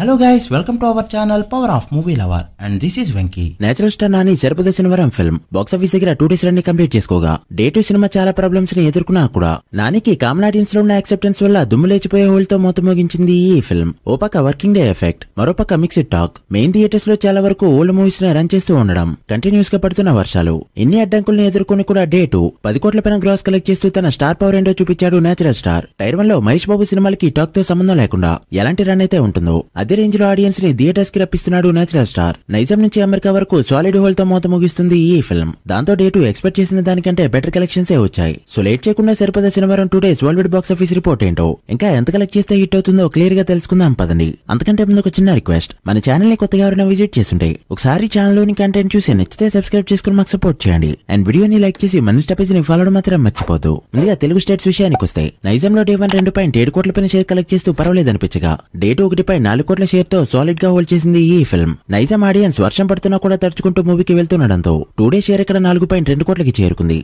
hello guys welcome to our channel power of movie lover and this is Venky natural star Nani సరిపోదర్శన వరం film box office దగ్గర two days రన్ని complete చేసుకోగా day two సినిమా చాలా problems ని ఎదుర్కొన్నా కూడా నానికి కామన్ ఆడియన్స్ లో ఉన్న యాక్సెప్టెన్స్ వల్ల దుమ్ము లేచిపోయే మొత్తం ముగించింది ఈ ఫిల్మ్ ఓ పక్క వర్కింగ్ డే ఎఫెక్ట్ మరోపక్క మిక్స్డ్ టాక్ మెయిన్ థియేటర్స్ లో చాలా వరకు ఓల్డ్ మూవీస్ ని రన్ చేస్తూ ఉండడం కంటిన్యూస్ గా పడుతున్న వర్షాలు ఎన్ని అడ్డంకుల్ని ఎదుర్కొని కూడా డే టు పది కోట్ల పైన గ్రాస్ కలెక్ట్ చేస్తూ తన స్టార్ పవర్ ఏంటో చూపించాడు నేచురల్ స్టార్ టైర్ వన్ లో మహేష్ బాబు సినిమాలకి టాక్ తో సంబంధం లేకుండా ఎలాంటి రన్ అయితే ఉంటుందో మధ్య రేంజ్ లో ఆడియన్స్ ని థియేటర్స్ కి రప్పిస్తున్నాడు నేచురల్ స్టార్ నైజాం నుంచి అమెరికా వరకు సాలిడ్ హోల్ తో మూత ముగిస్తుంది ఈ ఫిల్మ్ దాంతో డే టూ ఎక్స్పెక్ట్ చేసిన దానికంటే బెటర్ కలెక్షన్స్ ఏ వచ్చాయి సో లేట్ చేయకుండా సరిపోతే శనివారం two days world box office report ఏంటో ఇంకా ఎంత కలెక్ట్ చేస్తే హిట్ అవుతుందో క్లియర్ గా తెలుసుకుందాం పదండి అంతకంటే ముందు ఒక చిన్న రిక్వెస్ట్ మన ఛానల్ ని కొత్తగా ఎవరైనా విజిట్ చేస్తుంటే ఒకసారి ఛానల్ లోని కంటెంట్ చూసి నచ్చితే సబ్స్క్రైబ్ చేసుకుని మాకు సపోర్ట్ చేయండి అండ్ వీడియోని లైక్ చేసి మన స్టపేజ్ ని ఫాలో మాత్రం మర్చిపోదు ముందుగా తెలుగు స్టేట్స్ విషయానికి వస్తాయి నైజంలో డే వన్ రెండు పాయింట్ ఏడు కోట్ల పైన షేర్ కలెక్ట్ చేస్తూ పర్వాలేదు అనిపించగా డే టూ ఒకటి పై నాలుగు కోట్ల సాలిడ్ గా హోల్డ్ చేసింది ఈ ఫిల్మ్ నైజాం ఆడియన్స్ వర్షం పడుతున్నా కూడా తడుచుకుంటూ మూవీకి వెళ్తుండడంతో టూ డే షేర్ ఇక్కడ నాలుగు పాయింట్ రెండు కోట్లకి చేరుకుంది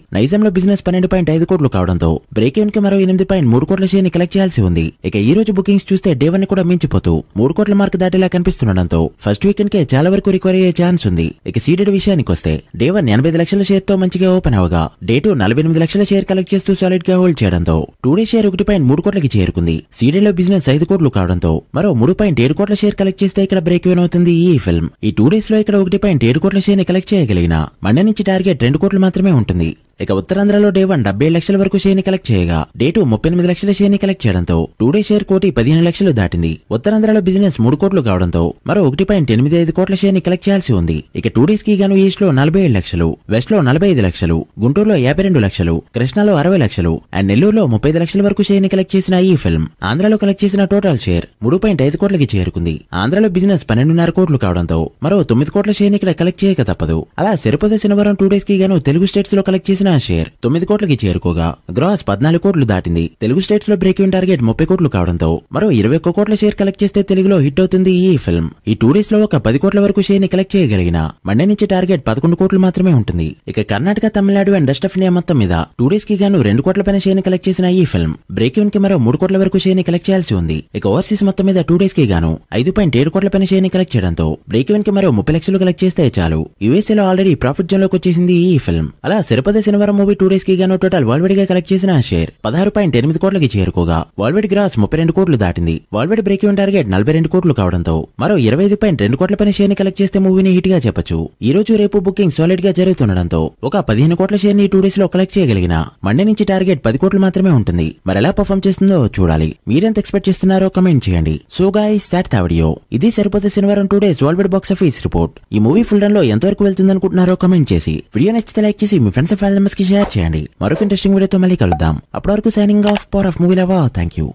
లో బిజినెస్ పన్నెండు పాయింట్ ఐదు కోట్లు కావడంతో బ్రేక్ ఈవెన్ కి మరో ఎనిమిది పాయింట్ మూడు కోట్ల షేర్ ని కలెక్ట్ చేయాల్సి ఉంది ఇక ఈ రోజు బుకింగ్స్ చూస్తే డే వన్ కూడా మించిపోతూ మూడు కోట్ల మార్క్ దాటేలా కనిపిస్తుండడంతో ఫస్ట్ వీకెండ్ కే చాలా వరకు రికవరీ అయ్యే ఛాన్స్ ఉంది ఇక సీడెడ్ విషయానికి వస్తే డే వన్ ఎనభై లక్షల షేర్ తో మంచిగా ఓపెన్ అవగా డే టూ నలభై ఎనిమిది లక్షల షేర్ కలెక్ట్ చేస్తూ సాలిడ్ గా హోల్డ్ చేయడంతో టూ డే షేర్ ఒకటి పాయింట్ మూడు కోట్లకి చేరుకుంది సీడెడ్ లో బిజినెస్ ఐదు కోట్లు కావడంతో మరో మూడు పాయింట్ ఏడు కోట్ల షేర్ కలెక్ట్ చేస్తే ఇక్కడ బ్రేక్ వేన్ అవుతుంది ఈ ఫిల్మ్ ఈ టూ డేస్ లో ఇక్కడ ఒకటి పాయింట్ ఏడు కోట్ల షేర్ ని కలెక్ట్ చేయగలిగిన మండే నుంచి టార్గెట్ రెండు కోట్లు మాత్రమే ఉంటుంది ఇక ఉత్తరాంధ్రలో డే వన్ డెబ్బై లక్షల వరకు షేర్ ని కలెక్ట్ చేయగా డే టూ ముప్పై ఎనిమిది లక్షల షేర్ ని కలెక్ట్ చేయడంతో టూ డే షేర్ కోటి పదిహేను లక్షలు దాటింది ఉత్తరాంధ్రలో బిజినెస్ మూడు కోట్లు కావడంతో మరో ఒకటి పాయింట్ ఎనిమిది ఐదు కోట్ల షేర్ ని కలెక్ట్ చేయాల్సి ఉంది ఇక టూ డేస్ కి గాను ఈస్ట్ లో నలభై ఏడు లక్షలు వెస్ట్ లో నలభై ఐదు లక్షలు గుంటూరులో యాభై రెండు లక్షలు కృష్ణాలో అరవై లక్షలు అండ్ నెల్లూరులో ముప్పై ఐదు లక్షల వరకు షేర్ ని కలెక్ట్ చేసిన ఈ ఫిల్మ్ ఆంధ్రలో కలెక్ట్ చేసిన టోటల్ షేర్ మూడు పాయింట్ ఐదు కోట్లకి చేరు అందుకుంది ఆంధ్రలో బిజినెస్ పన్నెండున్నర కోట్లు కావడంతో మరో తొమ్మిది కోట్ల షేర్ ఇక్కడ కలెక్ట్ చేయక తప్పదు అలా సరిపోతే శనివారం టూ డేస్ కి గాను తెలుగు స్టేట్స్ లో కలెక్ట్ చేసిన షేర్ తొమ్మిది కోట్లకి చేరుకోగా గ్రాస్ పద్నాలుగు కోట్లు దాటింది తెలుగు స్టేట్స్ లో బ్రేక్ ఇన్ టార్గెట్ ముప్పై కోట్లు కావడంతో మరో ఇరవై ఒక్క కోట్ల షేర్ కలెక్ట్ చేస్తే తెలుగులో హిట్ అవుతుంది ఈ ఫిల్మ్ ఈ టూ డేస్ లో ఒక పది కోట్ల వరకు షేర్ ని కలెక్ట్ చేయగలిగిన మండే నుంచి టార్గెట్ పదకొండు కోట్లు మాత్రమే ఉంటుంది ఇక Karnataka Tamil Nadu and rest of India మొత్తం మీద టూ డేస్ కి గాను రెండు కోట్ల పైన షేర్ ని కలెక్ట్ చేసిన ఈ ఫిల్మ్ బ్రేక్ ఇన్ కి మరో మూడు కోట్ల వరకు షేర్ ని కలెక్ట్ చేయాల్సి ఉంది ఇక ఓవర్సీస్ మొత్తం మీద టూ డేస్ కి గాను ఐదు పాయింట్ ఏడు కోట్ల పైన షేర్ని కలెక్ట్ చేయడంతో బ్రేక్ ఈవెన్ కి మరో ముప్పై లక్షలు కలెక్ట్ చేస్తే చాలు యుఎస్ఏ లో ఆల్రెడీ ప్రాఫిట్ జోన్ లోకి వచ్చేసింది ఈ ఫిల్మ్ అలా సరిపద శనివారం మూవీ టూ డేస్ కి గాను టోటల్ వరల్డ్ గా కలెక్ట్ చేసిన షేర్ పదహారు పాయింట్ ఎనిమిది కోట్లకి చేరుకోగా వరల్డ్ గ్రాస్ ముప్పై రెండు కోట్లు దాటింది వరల్డ్ బ్రేక్ ఈవెన్ టార్గెట్ నలభై రెండు కోట్లు కావడంతో మరో ఇరవై ఐదు పాయింట్ రెండు కోట్ల పైన షేర్ ని కలెక్ట్ చేస్తే మూవీని హిట్ గా చెప్పచ్చు ఈ రోజు రేపు బుకింగ్ సాలిడ్ గా జరుగుతుండడంతో ఒక పదిహేను కోట్ల షేర్ ని టూ డేస్ లో కలెక్ట్ చేయగలిగిన మండే నుంచి టార్గెట్ పది కోట్లు మాత్రమే ఉంటుంది మరి ఎలా పర్ఫామ్ చేస్తుందో చూడాలి మీరెంత ఎక్స్పెక్ట్ చేస్తున్నారో కమెంట్ చేయండి సో గాయస్ బ్యాడ్ ఆడియో ఇది సరిపోతే శనివారం two days world box office report ఈ మూవీ ఫుల్ రన్ లో వరకు వెళ్తుంది అనుకుంటున్నారో కమెంట్ చేసి వీడియో నచ్చితే లైక్ చేసి మీ ఫ్రెండ్స్ అండ్ ఫ్యామిలీ మెంబర్స్ కి షేర్ చేయండి మరొక ఇంట్రెస్టింగ్ వీడియోతో మళ్ళీ కలుద్దాం అప్పటి వరకు signing off power of movie lover thank you